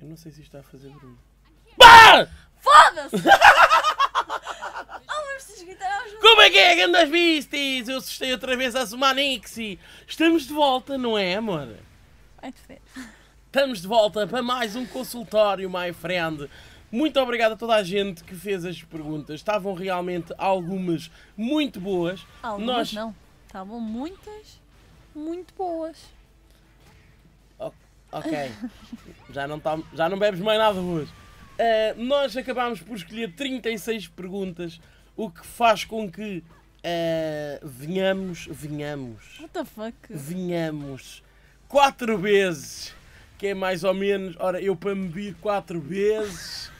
Eu não sei se está a fazer barulho. BAR! Foda-se! Ah, Como é que é, grandes vistas? Eu assustei outra vez a Sumanixi. Estamos de volta, não é, amor? Vai ser. Estamos de volta para mais um consultório, my friend. Muito obrigado a toda a gente que fez as perguntas. Estavam realmente algumas muito boas. Algumas Nós... não. Estavam muitas, muito boas. Ok. já, não tá, já não bebes mais nada hoje. Uh, nós acabámos por escolher 36 perguntas, o que faz com que uh, venhamos, venhamos. What the fuck? Venhamos. Quatro vezes. Que é mais ou menos. Ora, eu para me vir quatro vezes.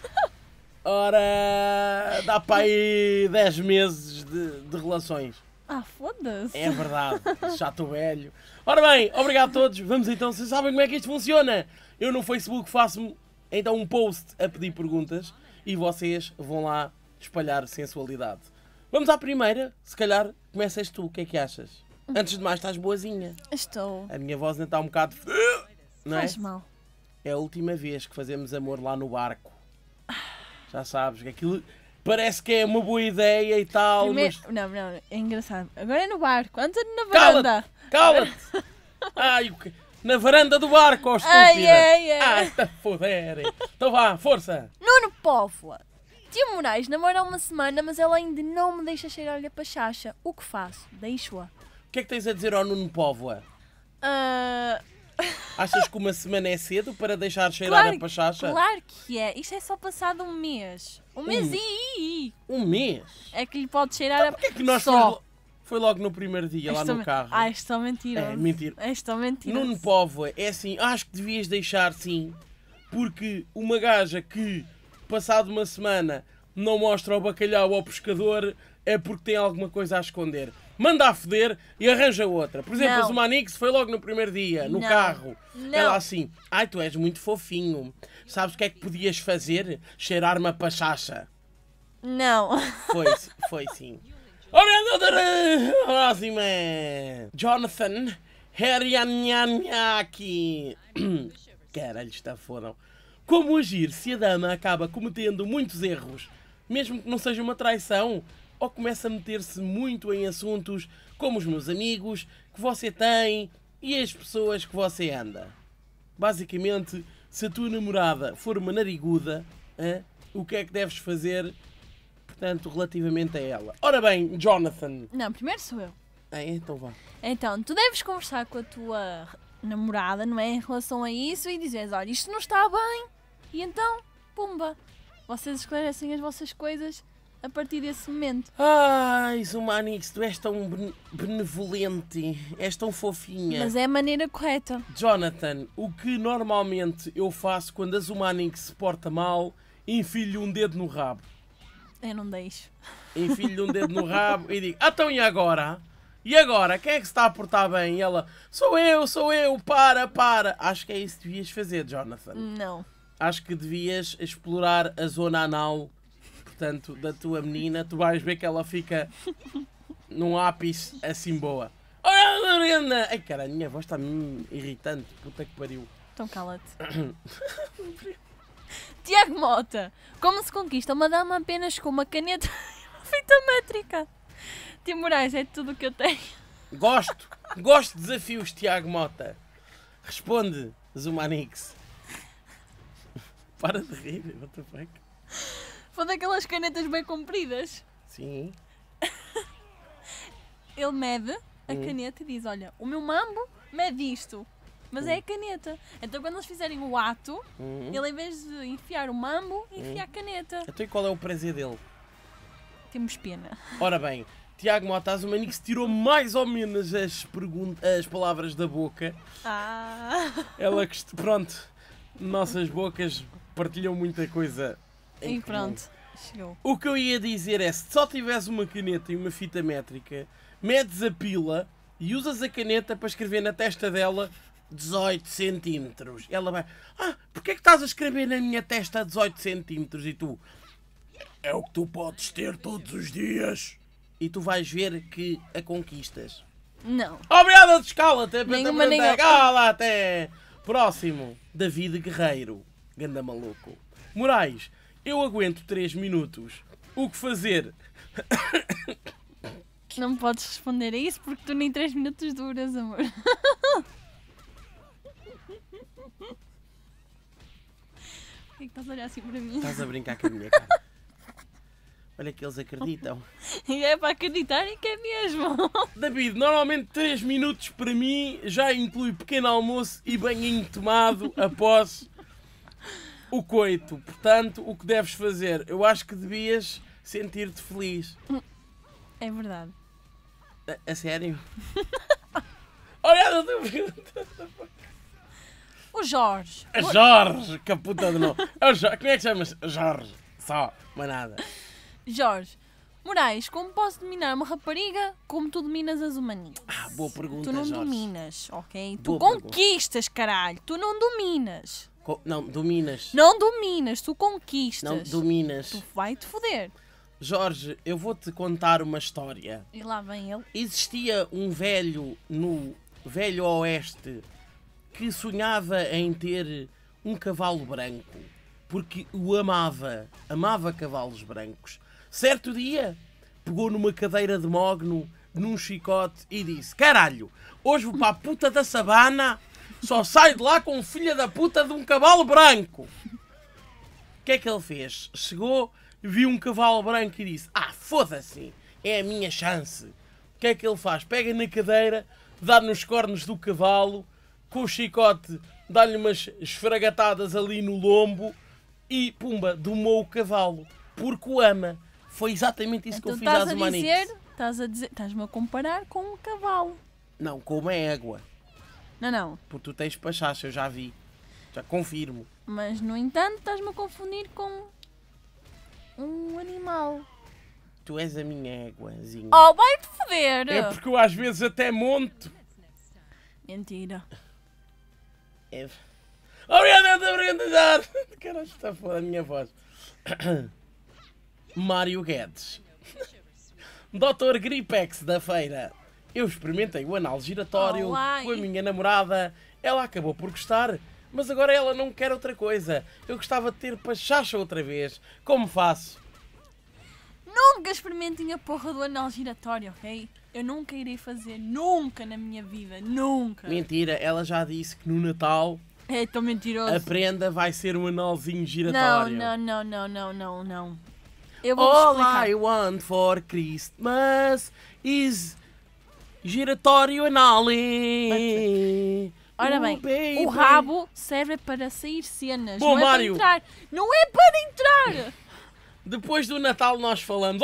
Ora, dá para aí 10 meses de, de relações. Ah, foda-se. É verdade, já estou velho. Ora bem, obrigado a todos. Vamos então, vocês sabem como é que isto funciona. Eu no Facebook faço então um post a pedir perguntas e vocês vão lá espalhar sensualidade. Vamos à primeira, se calhar começas tu, o que é que achas? Antes de mais, estás boazinha. Estou. A minha voz ainda está um bocado. Não é? Faz mal. É a última vez que fazemos amor lá no barco. Já sabes, aquilo parece que é uma boa ideia e tal. Primeiro... Mas... Não, não, é engraçado. Agora é no barco, antes na varanda. Cala-te! Cala Ai, o que... Na varanda do barco, ó, estúpida! Ai, ai, ai! Ai, está foder! então vá, força! Nuno Póvoa! Tia Moraes namora há uma semana, mas ela ainda não me deixa chegar-lhe a pachacha. O que faço? Deixo-a. O que é que tens a dizer ao Nuno Póvoa? Uh, Achas que uma semana é cedo para deixar cheirar claro, a pachacha? Claro que é. Isto é só passado um mês. Um, um mês e... Um mês? É que lhe pode cheirar então, a... Porquê que nós só... Foi logo no primeiro dia, Estou lá no é carro. Ah, é, é mentira. É, mentira. é mentira. Nuno Póvoa, é assim, acho que devias deixar sim, porque uma gaja que, passado uma semana, não mostra o bacalhau ao pescador, é porque tem alguma coisa a esconder. Manda a foder e arranja outra. Por exemplo, não. a foi logo no primeiro dia, no não. carro. Não. Ela assim, ai, tu és muito fofinho. Sabes o que é que podias fazer? Cheirar-me a pachacha. Não. Foi, foi sim. Próxima! Jonathan Herianyanyaki. Caralho, está foram. Como agir se a dama acaba cometendo muitos erros, mesmo que não seja uma traição? ou começa a meter-se muito em assuntos como os meus amigos, que você tem e as pessoas que você anda. Basicamente, se a tua namorada for uma nariguda, hein, o que é que deves fazer, portanto, relativamente a ela? Ora bem, Jonathan. Não, primeiro sou eu. Ah, é? então vá. Então, tu deves conversar com a tua namorada, não é? Em relação a isso e dizes: olha, isto não está bem. E então, pumba, vocês esclarecem as vossas coisas a partir desse momento. Ai, Zumanix, tu és tão benevolente, és tão fofinha. Mas é a maneira correta. Jonathan, o que normalmente eu faço quando a Zumanix se porta mal, enfio-lhe um dedo no rabo. Eu não deixo. Enfio-lhe um dedo no rabo e digo, ah, então e agora? E agora? Quem é que se está a portar bem? E ela, sou eu, sou eu, para, para. Acho que é isso que devias fazer, Jonathan. Não. Acho que devias explorar a zona anal portanto, da tua menina, tu vais ver que ela fica num ápice assim boa. olha Lorena Ai cara, a minha voz está me irritante, puta que pariu. Então cala-te. Tiago Mota, como se conquista uma dama apenas com uma caneta fita métrica? Tim Moraes, é tudo o que eu tenho. Gosto, gosto de desafios, Tiago Mota. Responde, Zumanix. Para de rir, what the fuck? Foi daquelas canetas bem compridas. Sim. Ele mede a hum. caneta e diz: Olha, o meu mambo mede isto. Mas hum. é a hum. caneta. Então quando eles fizerem o ato, hum. ele em vez de enfiar o mambo, enfia hum. a caneta. Então e qual é o prazer dele? Temos pena. Ora bem, Tiago Mota Azumanix tirou mais ou menos as, perguntas, as palavras da boca. Ah! Ela pronto, nossas bocas partilham muita coisa e pronto, comum. chegou. O que eu ia dizer é: se só tiveres uma caneta e uma fita métrica, medes a pila e usas a caneta para escrever na testa dela 18 centímetros. Ela vai: Ah, porque é que estás a escrever na minha testa 18 centímetros? E tu: É o que tu podes ter todos os dias. E tu vais ver que a conquistas. Não. Obrigada de escala, até Nenhuma, nenhuma. Cala até. Próximo, David Guerreiro. Ganda maluco. Moraes, eu aguento 3 minutos. O que fazer? Não podes responder a isso porque tu nem 3 minutos duras, amor. Por é que estás a olhar assim para mim? Estás a brincar com a minha cara. Olha que eles acreditam. E é para acreditarem que é mesmo. David, normalmente 3 minutos para mim já inclui pequeno almoço e banhinho tomado após o coito. Portanto, o que deves fazer? Eu acho que devias sentir-te feliz. É verdade. A, a sério? Olha a tua pergunta. O Jorge. A Jorge, que puta de novo. É Jorge. Como é que chamas? Jorge. Só, mais nada. Jorge. Moraes, como posso dominar uma rapariga como tu dominas as humanitas? Ah, boa pergunta, Jorge. Tu não Jorge. dominas, ok? Boa tu conquistas, pergunta. caralho. Tu não dominas não, dominas. Não dominas, tu conquistas. Não, dominas. Tu vai-te foder. Jorge, eu vou-te contar uma história. E lá vem ele. Existia um velho no Velho Oeste que sonhava em ter um cavalo branco porque o amava. Amava cavalos brancos. Certo dia, pegou numa cadeira de mogno, num chicote e disse: Caralho, hoje vou para a puta da sabana só sai de lá com um filho da puta de um cavalo branco. O que é que ele fez? Chegou, viu um cavalo branco e disse: Ah, foda-se, é a minha chance. O que é que ele faz? Pega na cadeira, dá nos cornos do cavalo, com o chicote, dá-lhe umas esfragatadas ali no lombo e, pumba, domou o cavalo, porque o ama. Foi exatamente isso então, que eu então fiz às humanitas. Estás a dizer, estás-me a comparar com um cavalo. Não, com uma égua. Não, não. Porque tu tens pachacha, eu já vi. Já confirmo. Mas, no entanto, estás-me a confundir com um animal. Tu és a minha éguazinha. Oh, vai-te foder! É porque eu às vezes até monto. Mentira. É... Obrigado, obrigado, Caralho, está fora a minha voz. Mário Guedes. Dr. Gripex da feira. Eu experimentei o anal giratório Olá. com a minha namorada. Ela acabou por gostar, mas agora ela não quer outra coisa. Eu gostava de ter pachacha outra vez. Como faço? Nunca experimentem a porra do anal giratório, ok? Eu nunca irei fazer, nunca na minha vida, nunca. Mentira, ela já disse que no Natal é tão mentiroso. A prenda vai ser um analzinho giratório. Não, não, não, não, não, não, não. Eu vou All explicar. I want for Christmas is Giratório anal. Ora bem, o rabo serve para sair cenas, Bom, não é Mário. para entrar. Não é para entrar! Depois do Natal nós falamos.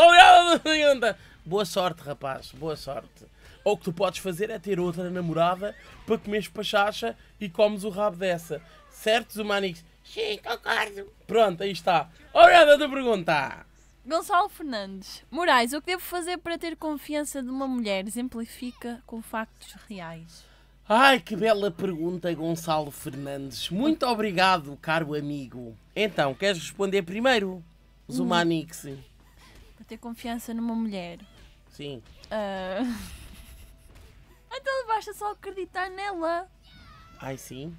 Boa sorte, rapaz, boa sorte. Ou o que tu podes fazer é ter outra namorada para comeres pachacha e comes o rabo dessa. Certo, Zumanix? Sim, concordo. Pronto, aí está. Obrigado a pergunta. Gonçalo Fernandes. Moraes, o que devo fazer para ter confiança de uma mulher? Exemplifica com factos reais. Ai, que bela pergunta, Gonçalo Fernandes. Muito obrigado, caro amigo. Então, queres responder primeiro, Zumanix? Hum. Para ter confiança numa mulher. Sim. Uh... então basta só acreditar nela. Ai, sim?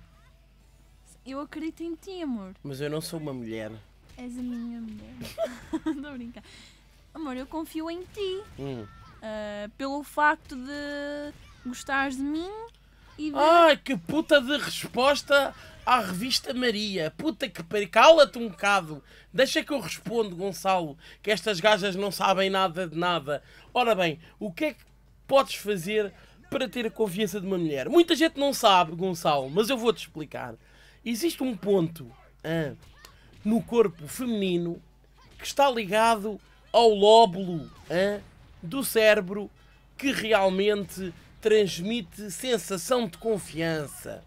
Eu acredito em ti, amor. Mas eu não sou uma mulher. És a minha mulher. Estou a brincar. Amor, eu confio em ti. Hum. Uh, pelo facto de gostares de mim e de... Ai, que puta de resposta à revista Maria. Puta que pariu. Cala-te um bocado. Deixa que eu respondo, Gonçalo, que estas gajas não sabem nada de nada. Ora bem, o que é que podes fazer para ter a confiança de uma mulher? Muita gente não sabe, Gonçalo, mas eu vou-te explicar. Existe um ponto no corpo feminino que está ligado ao lóbulo hein, do cérebro que realmente transmite sensação de confiança.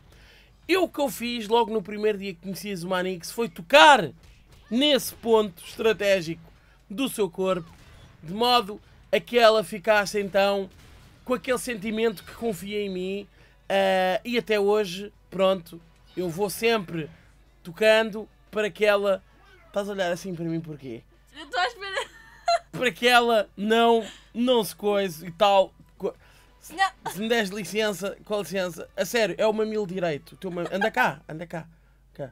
Eu o que eu fiz logo no primeiro dia que conheci a Zumanix foi tocar nesse ponto estratégico do seu corpo, de modo a que ela ficasse então com aquele sentimento que confia em mim uh, e até hoje, pronto, eu vou sempre tocando para que ela. Estás a olhar assim para mim porquê? Eu estou à espera. Para que ela não, não se coise e tal. Se, se me des licença, com licença. A sério, é o mamilo direito. O mam... Anda cá, anda cá. cá.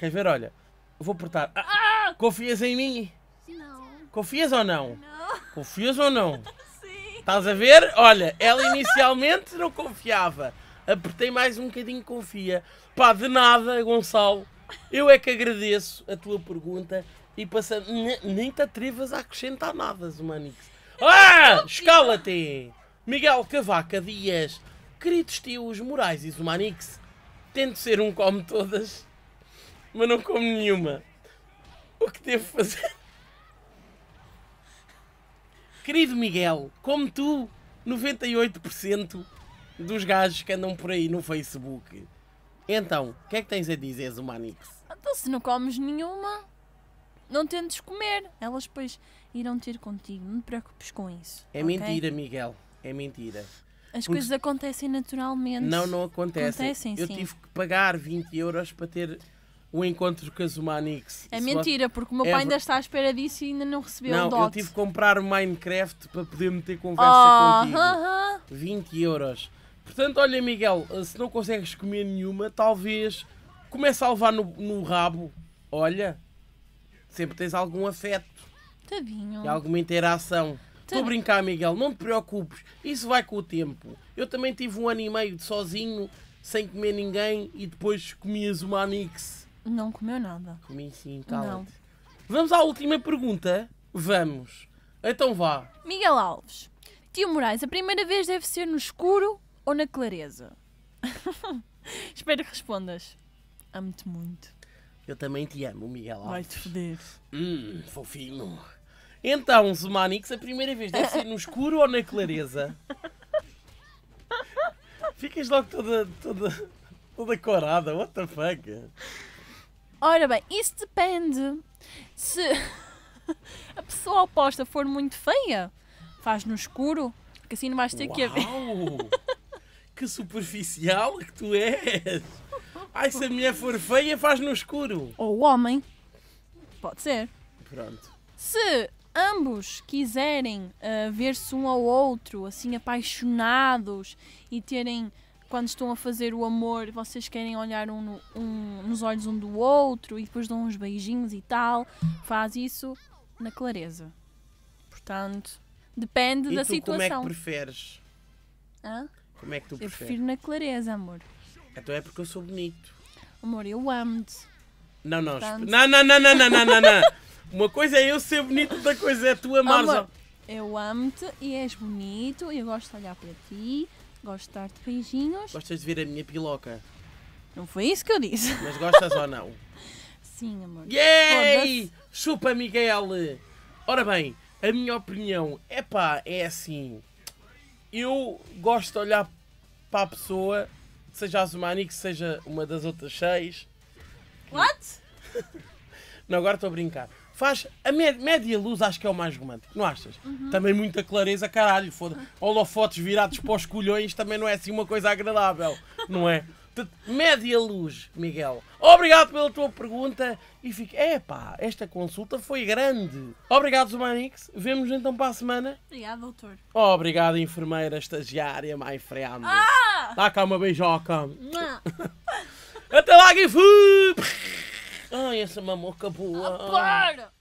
Queres ver? Olha, vou portar. Ah, ah, confias em mim? Não. Confias ou não? Não. Confias ou não? Sim. Estás a ver? Olha, ela inicialmente não confiava apertei mais um bocadinho, confia. Pá, de nada, Gonçalo. Eu é que agradeço a tua pergunta e passando. Nem te atrevas a acrescentar nada, Zumanix. Ah! ah escala-te! Miguel Cavaca Dias, queridos tios Moraes e Zumanix, tento ser um como todas, mas não como nenhuma. O que devo fazer? Querido Miguel, como tu, 98% dos gajos que andam por aí no Facebook então, o que é que tens a dizer, Zumanix? Então, se não comes nenhuma, não tentes comer. Elas depois irão ter contigo. Não te preocupes com isso. É okay? mentira, Miguel. É mentira. As Porque... coisas acontecem naturalmente. Não, não acontecem. acontecem eu sim. tive que pagar 20 euros para ter o encontro com a Zumanix. É mentira, porque o meu pai é ainda está à espera disso e ainda não recebeu não, o dote. Não, eu tive que comprar o Minecraft para poder meter conversa oh, contigo. Uh -huh. 20 euros. Portanto, olha, Miguel, eh, se não consegues comer nenhuma, talvez comece a levar no, no rabo. Olha, sempre tens algum afeto. Tadinho. E alguma interação. Estou a brincar, Miguel, não te preocupes. Isso vai com o tempo. Eu também tive um ano e meio de sozinho, sem comer ninguém, e depois comias uma Anix. Não comeu nada. Comi sim, calma. Tá Vamos à última pergunta? Vamos. Então vá. Miguel Alves. Tio Moraes, a primeira vez deve ser no escuro ou na clareza? Espero que respondas. Amo-te muito. Eu também te amo, Miguel Vai-te foder. Hum, fofinho. Então, Zumanix, a primeira vez deve ser no escuro ou na clareza? Ficas logo toda, toda, toda corada. What the fuck? Ora bem, isso depende. Se a pessoa oposta for muito feia, faz no escuro, porque assim não vais ter Uau. que haver. ver que superficial que tu és! Ai, se a mulher for feia, faz no escuro! Ou o homem. Pode ser. Pronto. Se ambos quiserem uh, ver-se um ao outro, assim, apaixonados e terem. Quando estão a fazer o amor, vocês querem olhar um, no, um nos olhos um do outro e depois dão uns beijinhos e tal. Faz isso na clareza. Portanto, depende e da tu, situação. Como é que preferes? Hã? Como é que tu eu preferes? Eu prefiro na clareza, amor. Então é porque eu sou bonito. Amor, eu amo-te. Não, não, Portanto... não, não, não, não, não, não, não. Uma coisa é eu ser bonito, outra coisa é tu amar Amor, eu amo-te e és bonito, eu gosto de olhar para ti, gosto de dar-te beijinhos. Gostas de ver a minha piloca? Não foi isso que eu disse. Mas gostas ou não? Sim, amor. Yay! Chupa, Miguel! Ora bem, a minha opinião é pá, é assim. Eu gosto de olhar para a pessoa, seja a Zumani, que seja uma das outras seis. What? Não, agora estou a brincar. Faz a média, luz, acho que é o mais romântico, não achas? Uhum. Também muita clareza, caralho, foda. Holofotes virados para os colhões também não é assim uma coisa agradável, não é? Média luz, Miguel. Obrigado pela tua pergunta. E fica. É pá, esta consulta foi grande. Obrigado, Zumanix. Vemos então para a semana. Obrigado, doutor. Obrigado, enfermeira, estagiária, mãe friend. Ah! Dá cá uma beijoca. Até lá, Gifu! Ai, essa mamoca boa. Ah, para!